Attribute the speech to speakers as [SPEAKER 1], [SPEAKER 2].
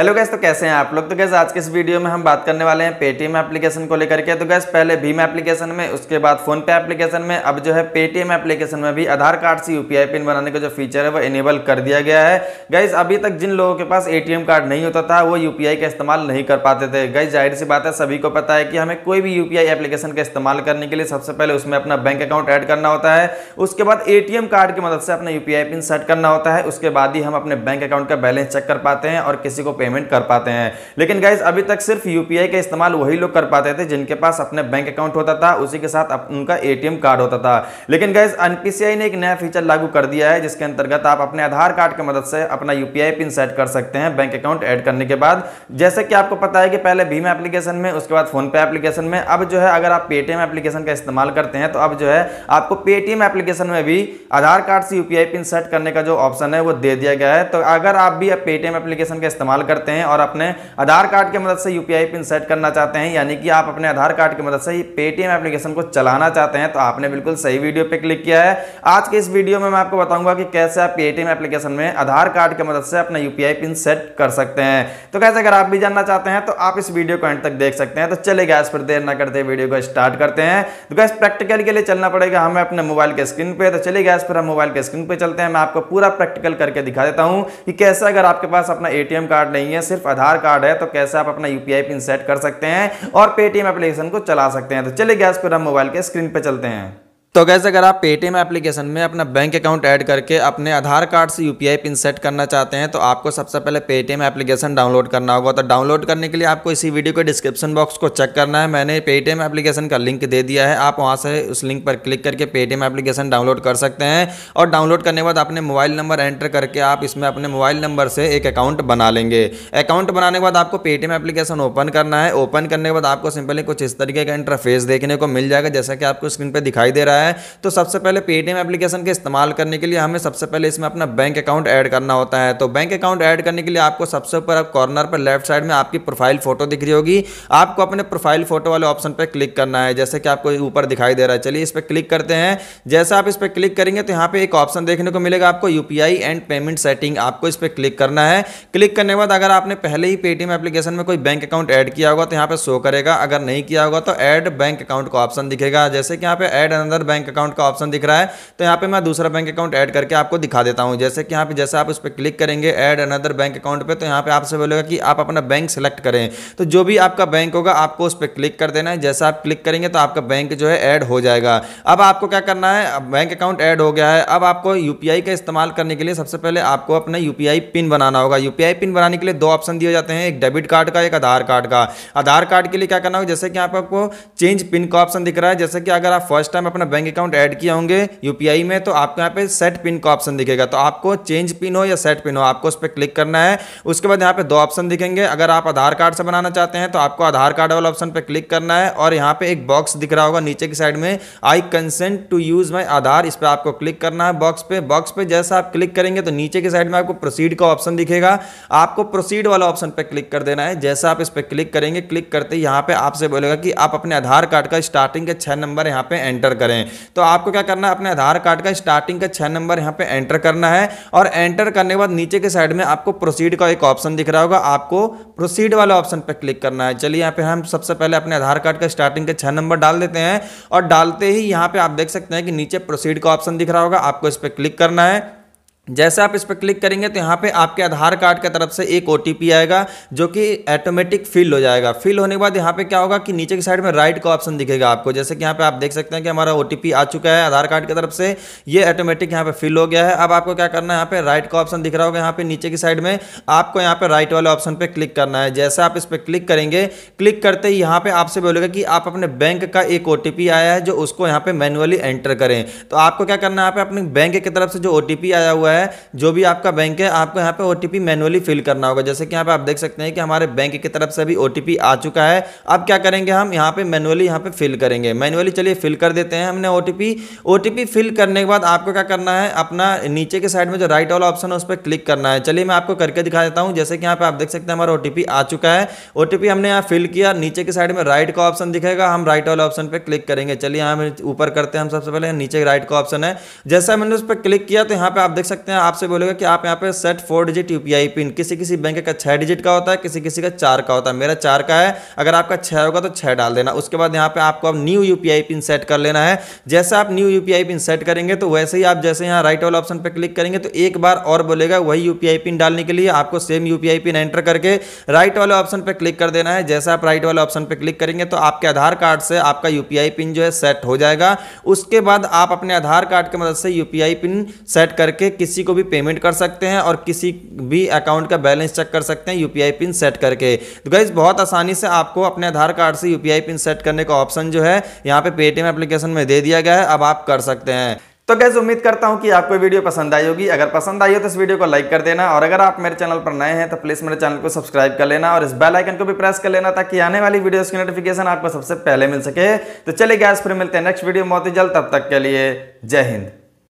[SPEAKER 1] hello guys तो कैसे हैं आप लोग तो गैस आज के इस वीडियो में हम बात करने वाले हैं पेटीएम एप्लीकेशन को लेकर के तो गैस पहले भीम एप्लीकेशन में उसके बाद फोन पे एप्लीकेशन में अब जो है पेटीएम एप्लीकेशन में भी आधार कार्ड से यूपीआई पिन बनाने का जो फीचर है वो इनेबल कर दिया गया है गैस अभी तक जिन लोगों के पास ए कार्ड नहीं होता था वो यूपीआई का इस्तेमाल नहीं कर पाते थे गैस जाहिर सी बात है सभी को पता है कि हमें कोई भी यूपीआई एप्लीकेशन का इस्तेमाल करने के लिए सबसे पहले उसमें अपना बैंक अकाउंट ऐड करना होता है उसके बाद ए कार्ड की मदद से अपना यूपीआई पिन सेट करना होता है उसके बाद ही हम अपने बैंक अकाउंट का बैलेंस चेक कर पाते हैं और किसी को पेमेंट कर पाते हैं लेकिन गाइज अभी तक सिर्फ यूपीआई का इस्तेमाल वही लोग कर पाते थे जिनके पास अपने बैंक अकाउंट होता था उसी के साथ उनका एटीएम कार्ड होता था लेकिन गाइज एनपीसीआई ने एक नया फीचर लागू कर दिया है जिसके अंतर्गत आप अपने आधार कार्ड की मदद से अपना यूपीआई पिन सेट कर सकते हैं बैंक अकाउंट एड करने के बाद जैसे कि आपको पता है कि पहले भीम एप्लीकेशन में उसके बाद फोनपे एप्लीकेशन में अब जो है अगर आप पेटीएम एप्लीकेशन का इस्तेमाल करते हैं तो अब जो है आपको पेटीएम एप्लीकेशन में भी आधार कार्ड से यूपीआई पिन सेट करने का जो ऑप्शन है वो दे दिया गया है तो अगर आप भी पेटीएम एप्लीकेशन का इस्तेमाल करते हैं और अपने आधार कार्ड की मदद से यू पिन सेट करना चाहते हैं यानी कि आप अपने आधार कार्ड की मदद से पेटीएम एप्लीकेशन को चलाना चाहते हैं तो आपने बिल्कुल सही वीडियो पर क्लिक किया है आज के इस वीडियो में मैं आपको बताऊंगा कि कैसे आप पेटीएम एप्लीकेशन में आधार कार्ड की मदद से अपना यू पिन सेट कर सकते हैं तो कैसे अगर आप भी जानना चाहते हैं तो आप इस वीडियो को एंड तक देख सकते हैं तो चले गैस पर देर ना करते वीडियो को स्टार्ट करते हैं तो गैस प्रैक्टिकल के लिए चलना पड़ेगा हमें अपने मोबाइल के स्क्रीन पर तो चले गैस पर हम मोबाइल के स्क्रीन पर चलते हैं मैं आपको पूरा प्रैक्टिकल करके दिखा देता हूँ कि कैसे अगर आपके पास अपना ए कार्ड नहीं नहीं है सिर्फ आधार कार्ड है तो कैसे आप अपना यूपीआई पिन सेट कर सकते हैं और पेटीएम एप्लीकेशन को चला सकते हैं तो चलिए गैस पर हम मोबाइल के स्क्रीन पर चलते हैं तो कैसे अगर आप पेटीएम एप्लीकेशन में अपना बैंक अकाउंट ऐड करके अपने आधार कार्ड से यूपीआई पिन सेट करना चाहते हैं तो आपको सबसे पहले पेटीएम एप्लीकेशन डाउनलोड करना होगा तो डाउनलोड करने के लिए आपको इसी वीडियो के डिस्क्रिप्शन बॉक्स को चेक करना है मैंने पेटीएम एप्लीकेशन का लिंक दे दिया है आप वहाँ से उस लिंक पर क्लिक करके पेटीएम एप्लीकेशन डाउनलोड कर सकते हैं और डाउनलोड करने के बाद अपने मोबाइल नंबर एंटर करके आप इसमें अपने मोबाइल नंबर से एक अकाउंट बना लेंगे अकाउंट बनाने के बाद आपको पेटीएम एप्लीकेशन ओपन करना है ओपन करने के बाद आपको सिंपली कुछ इस तरीके का इंटरफेस देखने को मिल जाएगा जैसा कि आपको स्क्रीन पर दिखाई दे रहा है है तो सबसे पहले पेटीएम एप्लीकेशन के इस्तेमाल करने के लिए हमें सबसे पहले इसमें अपना बैंक अकाउंट ऐड करना होता है तो बैंक अकाउंट ऐड करने के लिए आपको सबसे ऊपर आप कॉर्नर पर लेफ्ट साइड में आपकी प्रोफाइल फोटो दिख रही होगी आपको अपने प्रोफाइल फोटो वाले ऑप्शन पर क्लिक करना है जैसे कि आपको ऊपर दिखाई दे रहा है चलिए इस पर क्लिक करते हैं जैसे आप इस पर क्लिक करेंगे तो यहाँ पर एक ऑप्शन देखने को मिलेगा आपको यू एंड पेमेंट सेटिंग आपको इस पर क्लिक करना है क्लिक करने के बाद अगर आपने पहले ही पेटीएम एप्लीकेशन में कोई बैंक अकाउंट ऐड किया होगा तो यहाँ पर शो करेगा अगर नहीं किया होगा तो ऐड बैंक अकाउंट का ऑप्शन दिखेगा जैसे कि यहाँ पे ऐड अनदर बैंक अकाउंट का ऑप्शन दिख रहा है तो यहाँ पे मैं दूसरा बैंक अकाउंट ऐड करके आपको दिखा देता हूँ जैसे कि यहाँ पे जैसे आप उस पर क्लिक करेंगे ऐड अनदर बैंक अकाउंट पे तो यहाँ पे आपसे बोलेगा कि आप अपना बैंक सेलेक्ट करें तो जो भी आपका बैंक होगा आपको उस पर क्लिक कर देना है जैसे आप क्लिक करेंगे तो आपका बैंक जो है ऐड हो जाएगा अब आपको क्या करना है बैंक अकाउंट ऐड हो गया है अब आपको यू का इस्तेमाल करने के लिए सबसे पहले आपको अपना यू पिन बनाना होगा यू पिन बनाने के लिए दो ऑप्शन दिए जाते हैं एक डेबिट कार्ड का एक आधार कार्ड का आधार कार्ड के लिए क्या करना होगा जैसे कि आपको चेंज पिन का ऑप्शन दिख रहा है जैसे कि अगर आप फर्स्ट टाइम अपना बैंक अकाउंट ऐड किए होंगे यूपीआई में तो आपको यहाँ पे सेट पिन का ऑप्शन दिखेगा तो आपको चेंज पिन हो या सेट पिन हो आपको उस पर क्लिक करना है उसके बाद यहाँ पे दो ऑप्शन दिखेंगे अगर आप आधार कार्ड से बनाना चाहते हैं तो आपको आधार कार्ड वाला ऑप्शन पर क्लिक करना है और यहाँ पे एक बॉक्स दिख रहा होगा नीचे की साइड में I consent to use my Aadhaar इस पर आपको क्लिक करना है बॉक्स पे बॉक्स पे जैसा आप क्लिक करेंगे तो नीचे की साइड में आपको प्रोसीड का ऑप्शन दिखेगा आपको प्रोसीड वाला ऑप्शन पर क्लिक कर देना है जैसा आप इस पर क्लिक करेंगे क्लिक करते यहाँ पे आपसे बोलेगा कि आप अपने आधार कार्ड का स्टार्टिंग के छह नंबर यहाँ पे एंटर करें तो आपको क्या करना है अपने आधार कार्ड का स्टार्टिंग का छः नंबर यहाँ पर एंटर करना है और एंटर करने के बाद नीचे के साइड में आपको प्रोसीड का एक ऑप्शन दिख रहा होगा आपको प्रोसीड वाले ऑप्शन पर क्लिक करना है चलिए यहाँ पर हम सबसे पहले अपने आधार कार्ड का स्टार्टिंग का छः नंबर डाल देते हैं और डालते ही यहाँ पर आप देख सकते हैं कि नीचे प्रोसीड का ऑप्शन दिख रहा होगा आपको इस पर क्लिक करना है जैसे आप इस पर क्लिक करेंगे तो यहाँ पे आपके आधार कार्ड की तरफ से एक ओ आएगा जो कि ऑटोमेटिक फिल हो जाएगा फिल होने के बाद यहाँ पे क्या होगा कि नीचे की साइड में राइट का ऑप्शन दिखेगा आपको जैसे कि यहाँ पे आप देख सकते हैं कि हमारा ओ आ चुका है आधार कार्ड की तरफ से ये ऑटोमेटिक यहाँ पे फिल हो गया है अब आपको क्या करना है यहाँ पे राइट का ऑप्शन दिख रहा होगा यहाँ पे नीचे की साइड में आपको यहाँ पे राइट वाले ऑप्शन पर क्लिक करना है जैसे आप इस पर क्लिक करेंगे क्लिक करते ही यहाँ पे आपसे बोलेगा कि आप अपने बैंक का एक ओ आया है जो उसको यहाँ पे मैनुअली एंटर करें तो आपको क्या करना है यहाँ पे अपने बैंक की तरफ से जो ओ आया हुआ है हुआ है जो भी आपका बैंक है आपको यहाँ पे ओ मैनुअली फिल करना होगा जैसे कि यहाँ पे आप देख सकते हैं कि हमारे बैंक की तरफ से भी ओ आ चुका है अब क्या करेंगे हम यहाँ पे मैनुअली यहाँ पे फिल करेंगे मैनुअली चलिए फिल कर देते हैं हमने ओ टी फिल करने के बाद आपको क्या करना है अपना नीचे के साइड में जो राइट वाला ऑप्शन है उस पर क्लिक करना है चलिए मैं आपको करके दिखा देता हूँ जैसे कि यहाँ पे आप देख सकते हैं हमारा ओ आ चुका है ओ हमने यहाँ फिल किया नीचे के साइड में राइट का ऑप्शन दिखेगा हम राइट वाला ऑप्शन पर क्लिक करेंगे चलिए यहाँ ऊपर करते हैं हम सबसे पहले नीचे राइट का ऑप्शन है जैसा मैंने उस पर क्लिक किया तो यहाँ पे आप देख सकते सकते हैं आपसे बोलेगा कि आप यहाँ पे set four digit UPI PIN किसी किसी बैंक का छः डिजिट का होता है किसी किसी का चार का होता है मेरा चार का है अगर आपका छः होगा तो छः डाल देना उसके बाद यहाँ पे आपको अब न्यू यू पिन सेट कर लेना है जैसे आप न्यू यू पिन सेट करेंगे तो वैसे ही आप जैसे यहाँ राइट वाला ऑप्शन पर क्लिक करेंगे तो एक बार और बोलेगा वही यू पिन डालने के लिए आपको सेम यू पिन एंटर करके राइट वाले ऑप्शन पर क्लिक कर देना है जैसे आप राइट वाले ऑप्शन पर क्लिक करेंगे तो आपके आधार कार्ड से आपका यू पिन जो है सेट हो जाएगा उसके बाद आप अपने आधार कार्ड की मदद से यू पिन सेट करके किसी किसी को भी पेमेंट कर सकते हैं और किसी भी अकाउंट का बैलेंस चेक कर सकते हैं यूपीआई पिन सेट करके तो गाइज बहुत आसानी से आपको अपने आधार कार्ड से यूपीआई पिन सेट करने का ऑप्शन जो है यहाँ पे पेटीएम एप्लीकेशन में दे दिया गया है अब आप कर सकते हैं तो गैस उम्मीद करता हूँ कि आपको वीडियो पसंद आई होगी अगर पसंद आई हो तो इस वीडियो को लाइक कर देना और अगर आप मेरे चैनल पर नए हैं तो प्लीज़ मेरे चैनल को सब्सक्राइब कर लेना और इस बेल आइकन को भी प्रेस कर लेना ताकि आने वाली वीडियोस की नोटिफिकेशन आपको सबसे पहले मिल सके तो चलिए गैस फिर मिलते हैं नेक्स्ट वीडियो बहुत ही जल्द तब तक के लिए जय हिंद